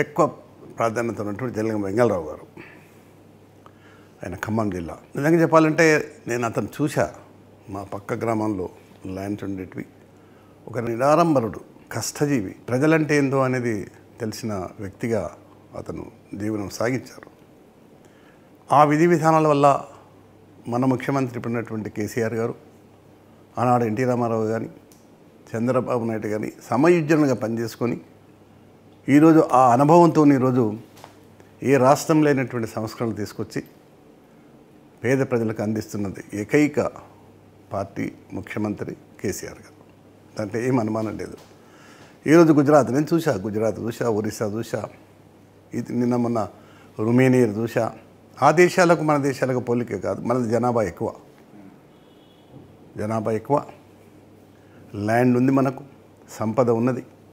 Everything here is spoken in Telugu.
ఎక్కువ ప్రాధాన్యత ఉన్నటువంటి జలగం వెంగళరావు గారు ఆయన ఖమ్మం జిల్లా నిజంగా చెప్పాలంటే నేను అతను చూశా మా పక్క గ్రామంలో ల్యాండ్స్ ఉండేటివి ఒక నిరారంభరుడు కష్టజీవి ప్రజలంటే ఏందో అనేది తెలిసిన వ్యక్తిగా అతను జీవనం సాగించారు ఆ విధి విధానాల వల్ల మన ముఖ్యమంత్రి ఉన్నటువంటి కేసీఆర్ గారు ఆనాడు ఎన్టీ రామారావు కానీ చంద్రబాబు నాయుడు కానీ సమయోజ్జనంగా పనిచేసుకొని ఈరోజు ఆ అనుభవంతో ఈరోజు ఏ రాష్ట్రం లేనటువంటి సంస్కరణలు తీసుకొచ్చి పేద ప్రజలకు అందిస్తున్నది ఏకైక పార్టీ ముఖ్యమంత్రి కేసీఆర్ గారు దాంట్లో ఏం అనుమానం లేదు ఈరోజు గుజరాత్ నేను చూసా గుజరాత్ చూసా ఒరిస్సా చూసా ఇది నిన్న మొన్న రుమేనియర్ చూసా ఆ దేశాలకు మన దేశాలకు పోలికే కాదు మనది జనాభా ఎక్కువ జనాభా ఎక్కువ ల్యాండ్ ఉంది మనకు సంపద ఉన్నది